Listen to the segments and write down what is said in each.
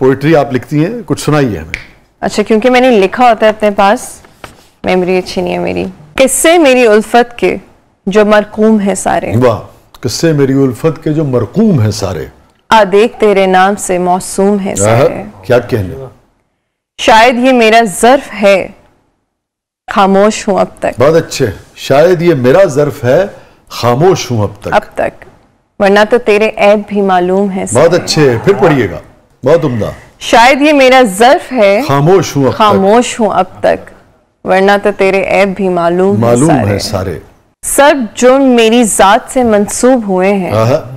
Poetry आप लिखती हैं कुछ सुनाइए है हमें अच्छा क्योंकि मैंने लिखा होता है अपने पास मेमोरी अच्छी नहीं है मेरी किससे मेरी उल्फत के जो मरकूम है सारे वाह किससे मेरी उल्फत के जो मरकूम है सारे आ देख तेरे नाम से मौसूम है सारे क्या कहने शायद ये मेरा जर्फ है खामोश हूँ अब तक बहुत अच्छे शायद ये मेरा जर्फ है खामोश हूँ अब तक अब तक वरना तो तेरे ऐब भी मालूम है बहुत अच्छे फिर पढ़िएगा बहुत उम्दा शायद ये मेरा जर्फ है खामोश हूँ खामोश हूँ अब तक वरना तो तेरे ऐप भी मालूम मालूम है सारे सब जुर्म मेरी जात से मंसूब हुए हैं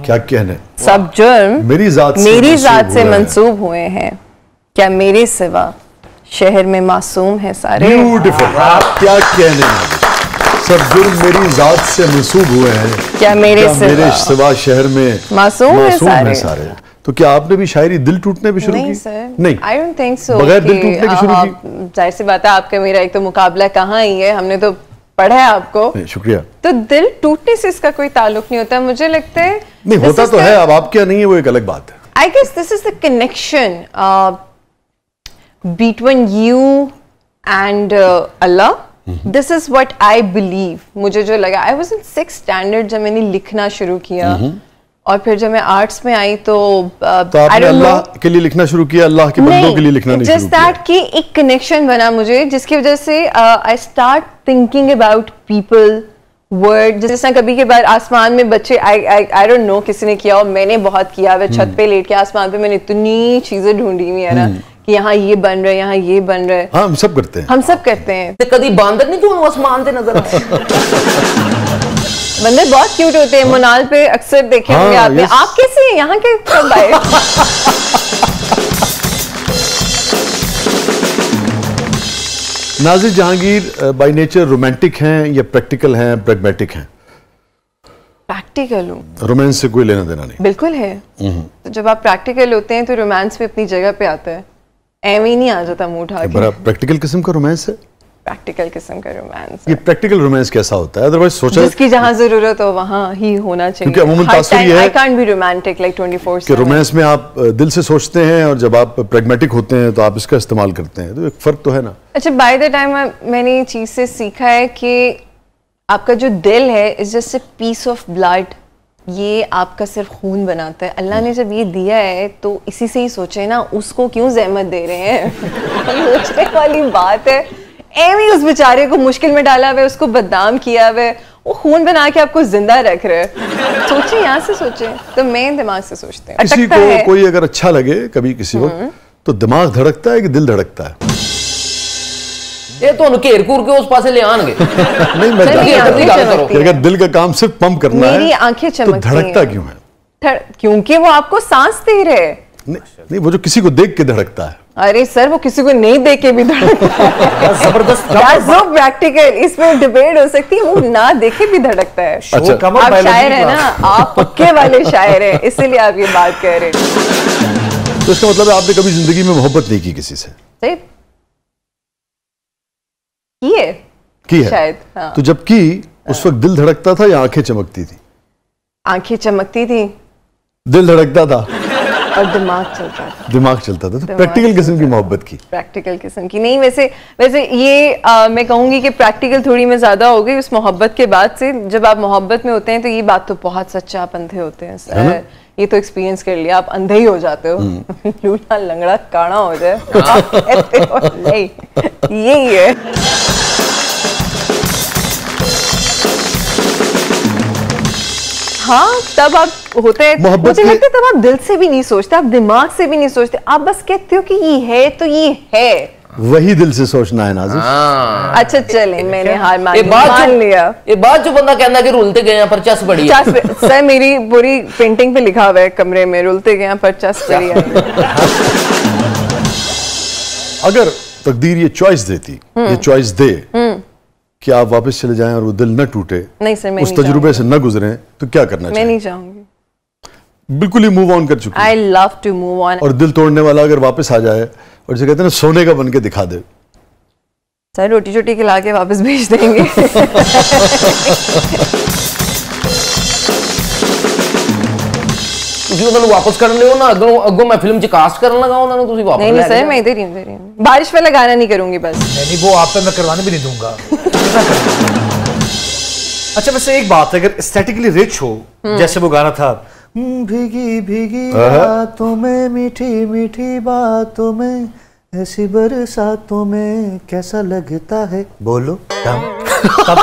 क्या कहने सब जुर्म मेरी जात से मेरी जात से मंसूब हुए हैं क्या मेरे सिवा शहर में मासूम है सारे आप हाँ। क्या कहने सब जुर्म मेरी जात से मंसूब हुए हैं क्या मेरे सिवा, मेरे सिवा शहर में मासूम, मासूम है सारे, है सारे। तो क्या आपने भी शायरी दिल टूटने पे शुरू की नहीं आई डोंट थिंक सो बगैर दिल टूटने की शुरू की जाहिर सी बात है आपका मेरा एक तो मुकाबला कहां ही है हमने तो पढ़ा है आपको शुक्रिया तो दिल टूटने से इसका कोई ताल्लुक नहीं होता मुझे लगता है नहीं होता तो है अब आप क्या नहीं है वो एक अलग बात है I guess this is the connection between you and Allah this is what I believe मुझे जो लगा I was in six standard जब मैंने लिखना शुरू किया mm -hmm. और फिर जब मैं आर्ट्स में आई तो, uh, तो आपने अल्लाह के लिए लिखना शुरू किया अल्लाह के बंदों के लिए लिखना नहीं जस्ट दैट कि एक कनेक्शन बना मुझे जिसकी वजह से I start thinking about people word जिस तरह कभी के बाद आसमान में बच्चे आई आई डोंट नो किसी ने किया और मैंने बहुत किया वह छत हम्म। पे लेट के आसमान पे मैंने इतनी चीजें ढूंढी हुई है ना हम्म। कि यहाँ ये बन रहा है यहाँ ये बन रहा है हाँ, हम सब करते हैं हम सब करते हैं कभी बांदर नहीं क्यों आसमान से नजर बंदे बहुत क्यूट होते हैं मोनाल पे अक्सर देखे होंगे हाँ, आपने आप कैसे हैं यहाँ के कब आए Nazir Jahangir by nature romantic हैं या प्रैक्टिकल हैं प्रैग्मेटिक हैं प्रैक्टिकल हूँ रोमांस से कोई लेना देना नहीं बिल्कुल है हम्म। तो जब आप प्रैक्टिकल होते हैं तो रोमांस भी अपनी जगह पे आता है एम ही नहीं आ जाता मूड प्रैक्टिकल किस्म का रोमांस है प्रैक्टिकल किस्म का रोमांस ये प्रैक्टिकल रोमांस कैसा होता है अदरवाइज सोचा जिसकी जहां जरूरत हो वहां ही होना चाहिए क्योंकि अमूमन तासुर तो ये है I can't be romantic like 24 कि रोमांस में आप दिल से सोचते हैं और जब आप प्रैग्मेटिक होते हैं तो आप इसका इस्तेमाल करते हैं तो एक फर्क तो है ना अच्छा बाय द टाइम मैंने चीज से सीखा है कि आपका जो दिल है is just a piece of blood ये आपका सिर्फ खून बनाता है अल्लाह ने जब ये दिया है तो इसी से ही सोचे ना उसको क्यों जहमत दे रहे हैं सोचने वाली बात है एम उस बेचारे को मुश्किल में डाला हुआ उसको बदनाम किया हुआ वो खून बना के आपको जिंदा रख रहे सोचे यहाँ से सोचे तो मेन दिमाग से सोचते हैं किसी को है। कोई अगर अच्छा लगे कभी किसी को हम्म। तो दिमाग धड़कता है कि दिल धड़कता है ये तो घेर कूर के उस पासे ले आएंगे नहीं मैं अगर दिल का काम सिर्फ पंप करना है मेरी आंखें तो चमकती धड़कता क्यों है क्योंकि वो आपको सांस दे रहे हैं नहीं, नहीं वो जो किसी को देख के धड़कता है अरे सर वो किसी को नहीं देख के भी धड़कता है प्रैक्टिकल इसमें डिबेट हो सकती है वो ना देखे भी धड़कता है अच्छा, आप शायर है ना आप पक्के वाले शायर हैं इसीलिए आप ये बात कह रहे हैं तो इसका मतलब है आपने कभी जिंदगी में मोहब्बत नहीं की किसी से की है की है शायद हाँ। तो जब की उस वक्त दिल धड़कता था या आंखें चमकती थी आंखें चमकती थी दिल धड़कता था और दिमाग चलता था दिमाग चलता था तो प्रैक्टिकल किस्म की मोहब्बत की प्रैक्टिकल किस्म की नहीं वैसे वैसे ये आ, मैं कहूंगी कि प्रैक्टिकल थोड़ी में ज़्यादा हो गई उस मोहब्बत के बाद से जब आप मोहब्बत में होते हैं तो ये बात तो बहुत सच्चा आप अंधे होते हैं सर ये तो एक्सपीरियंस कर लिया आप अंधे ही हो जाते हो हम्म। लूला लंगड़ा काड़ा हो जाए यही है हाँ तब आप होते मुझे लगता है तब आप दिल से भी नहीं सोचते आप दिमाग से भी नहीं सोचते आप बस कहते हो कि ये है तो ये है वही दिल से सोचना है नाजिश हाँ। अच्छा चले मैंने हार मान ये बात मान लिया ये बात जो बंदा कहना है कि रुलते गए पर चस बड़ी चस सर मेरी पूरी पेंटिंग पे लिखा हुआ है कमरे में रुलते गए पर चस बड़ी अगर तकदीर ये चॉइस देती ये चॉइस हम्म। दे हम्म। कि आप वापस चले जाएं और वो दिल न टूटे नहीं सर मैं उस तजुर्बे से न गुजरे तो क्या करना मैं नहीं चाहूंगी बिल्कुल ही मूव ऑन कर चुकी I love to move on और दिल तोड़ने वाला अगर वापस आ जाए और जैसे कहते हैं ना सोने का बन के दिखा दे सर रोटी चोटी खिला के वापस भेज देंगे ਤੁਸੀਂ ਉਹਨਾਂ ਨੂੰ ਵਾਪਸ ਕਰਨ ਲਿਓ ਨਾ ਅੱਗੋਂ ਅੱਗੋਂ ਮੈਂ ਫਿਲਮ 'ਚ ਕਾਸਟ ਕਰਨ ਲਗਾ ਉਹਨਾਂ ਨੂੰ ਤੁਸੀਂ ਵਾਪਸ ਨਹੀਂ ਨਹੀਂ ਸਹੀ ਮੈਂ ਇਧਰ ਹੀ ਇਧਰ ਹੀ ਬਾਰਿਸ਼ ਵਾਲਾ ਗਾਣਾ ਨਹੀਂ ਕਰੂੰਗੀ ਬਸ ਨਹੀਂ ਉਹ ਆਪ पे ਮੈਂ ਕਰਵਾਣੇ ਵੀ ਨਹੀਂ ਦੂੰਗਾ अच्छा वैसे एक बात अगर एस्थेटिकली रिच हो जैसे वो गाना था भीगी भीगी बातों में मीठी मीठी बातों में ऐसी बरसातों में कैसा लगता है बोलो तब, तब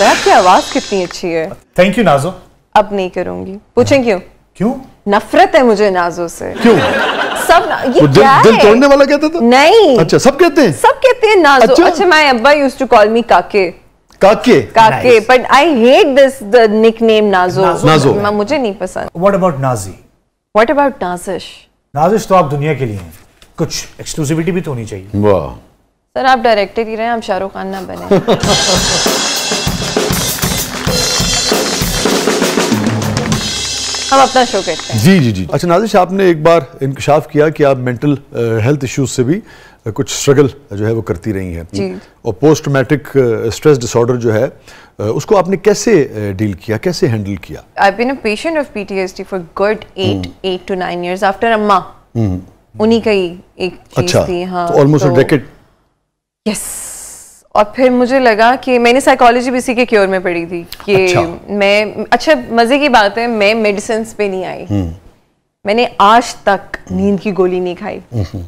लगता आपकी आवाज कितनी अच्छी है थैंक यू नाजो अब नहीं करूंगी पूछें क्यों क्यों नफरत है मुझे नाजो से क्यों सब ये तो क्या दिल है? तोड़ने वाला कहता था नहीं अच्छा सब कहते हैं सब कहते हैं नाजो अच्छा, अच्छा माय अब्बा use to call me Kaake Kaake Kaake but I hate this the nickname Nazo Nazo मुझे नहीं पसंद what about Naazi what about Nazish Nazish तो आप दुनिया के लिए हैं कुछ एक्सक्लूसिविटी भी तो होनी चाहिए वाह सर आप डायरेक्टर ही रहे हम शाहरुख खान ना बने हम अपना शो करते हैं जी जी जी अच्छा नाजिश आपने एक बार इंकशाफ किया कि आप मेंटल हेल्थ इश्यूज से भी uh, कुछ स्ट्रगल जो है वो करती रही हैं और पोस्ट मैट्रिक स्ट्रेस डिसऑर्डर जो है uh, उसको आपने कैसे डील uh, किया कैसे हैंडल किया I been a patient of PTSD for good 8 8 to 9 years after अम्मा उन्हीं का ही एक चीज अच्छा, थी हां ऑलमोस्ट अ डेकेड यस और फिर मुझे लगा कि मैंने साइकोलॉजी भी इसी के क्योर में पढ़ी थी कि अच्छा। मैं अच्छा मज़े की बात है मैं मेडिसिन पे नहीं आई हम्म। मैंने आज तक नींद की गोली नहीं खाई हम्म।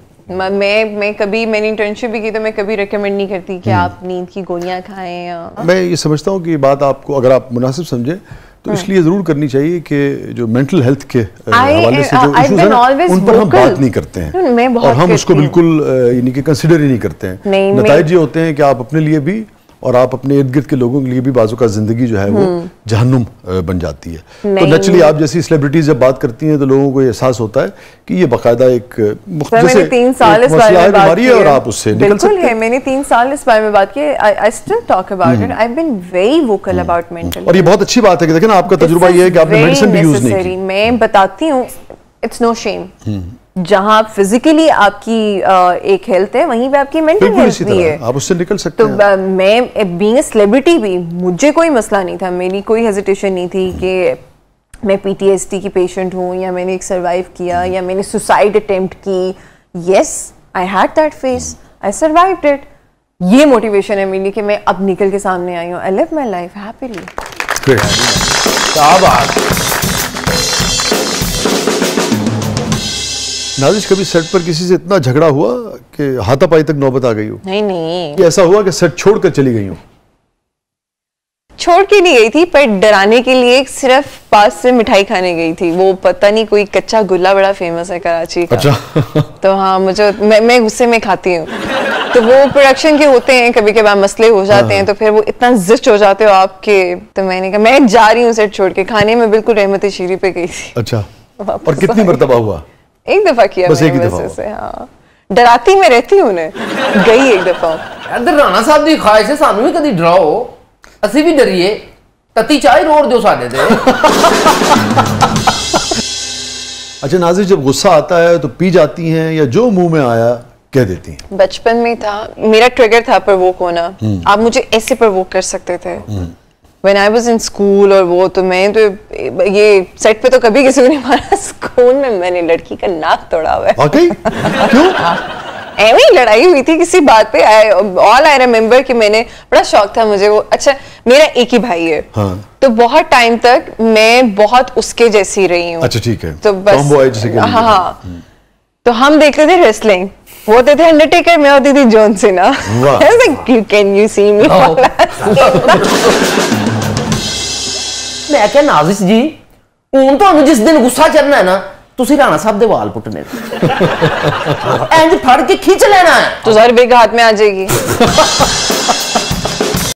मैं मैं कभी मैंने इंटर्नशिप भी की तो मैं कभी रेकमेंड नहीं करती कि हम्म। आप नींद की गोलियां खाएं या मैं ये समझता हूँ कि बात आपको अगर आप मुनासिब समझें तो इसलिए जरूर करनी चाहिए कि जो मेंटल हेल्थ के uh, हवाले uh, से जो इश्यूज हैं उन पर हम बात नहीं करते हैं और हम उसको बिल्कुल uh, यानी कि कंसिडर ही नहीं करते हैं नतज ये होते हैं कि आप अपने लिए भी और आप अपने इर्द गिर्द के लोगों के लिए भी बाजू का ज़िंदगी जो है वो हम्म। जहनुम बन जाती है तो नेचुरली आप जैसी सेलिब्रिटीज़ जब बात करती हैं तो लोगों को एहसास होता है कि ये बाकायदा एक तीन साल इस बारे में बात और आप उससे निकल सकते हैं मैंने तीन साल इस बारे में बात की I still talk about it I been very vocal about mental और ये बहुत अच्छी बात है कि देखें आपका तजुर्बा ये है कि आपने मेडिसिन भी यूज़ नहीं की मैं बताती हूँ इट्स नो शेम जहाँ फिजिकली आपकी एक हेल्थ है वहीं पे आपकी मेंटल हेल्थ भी है आप उससे निकल सकते तो हैं मैं बीइंग अ सेलिब्रिटी भी मुझे कोई मसला नहीं था मेरी कोई हेजिटेशन नहीं थी कि मैं पीटीएसडी की पेशेंट हूँ या मैंने एक सर्वाइव किया हम्म। या मैंने सुसाइड अटेम्प्ट की yes I had that face I survive it ये मोटिवेशन है मेरी कि मैं अब निकल के सामने आई हूँ I live my life happily Nazish कभी सेट पर किसी से इतना झगड़ा हुआ कि हाथापाई तक नौबत आ गई हो नहीं नहीं ऐसा हुआ कि सेट छोड़ कर चली गई हो छोड़ के नहीं गई थी पर डराने के लिए सिर्फ पास से मिठाई खाने गई थी वो पता नहीं कोई कच्चा गुल्ला बड़ा फेमस है कराची का अच्छा तो हाँ मुझे मैं, मैं गुस्से में खाती हूँ तो वो प्रोडक्शन के होते हैं कभी कभार मसले हो जाते हैं हाँ। तो फिर वो इतना जिस्ट हो जाते हो आपके तो मैंने कहा मैं जा रही हूँ सेट छोड़ के खाने में बिल्कुल रहमत शीरी पे गई थी अच्छा और कितनी मरतबा हुआ एक दफा किया बस एक दफा से हाँ डराती मैं रहती हूँ उन्हें गई एक दफा यार राणा साहब की ख्वाहिश है सामू भी कभी डराओ असि भी डरीए कती ਚਾਹੀ रोड दो साढ़े दे अच्छा नाजिर जब गुस्सा आता है तो पी जाती हैं या जो मुंह में आया कह देती हैं बचपन में था मेरा ट्रिगर था प्रवोक होना हम्म। आप मुझे ऐसे प्रवोक कर सकते थे हम्म। when I was in school और वो तो मैं तो ये सेट पे तो कभी किसी को नहीं मारा स्कूल में मैंने लड़की का नाक तोड़ा हुआ है क्यों ऐवी लड़ाई हुई थी किसी बात पे आई ऑल आई रिमेम्बर कि मैंने बड़ा शौक था मुझे वो अच्छा मेरा एक ही भाई है हाँ. तो बहुत टाइम तक मैं बहुत उसके जैसी रही हूँ अच्छा ठीक है तो बस हाँ हाँ हम्म। तो हम देखते थे रेसलिंग वो होते थे अंडरटेकर मैं होती थी John Cena can you see me ਮੈਂ ਕਿਹਾ ਨਾਜ਼ਿਸ਼ ਜੀ ਹੁਣ ਤੁਹਾਨੂੰ ਜਿਸ ਦਿਨ ਗੁੱਸਾ ਚੜਨਾ ਹੈ ਨਾ ਤੁਸੀਂ ਰਾਣਾ ਸਾਹਿਬ ਦੇ ਵਾਲ ਪੁੱਟਨੇ ਐਂਜ ਫੜ ਕੇ ਖਿੱਚ ਲੈਣਾ ਹੈ तो सर बिग हाथ में आ जाएगी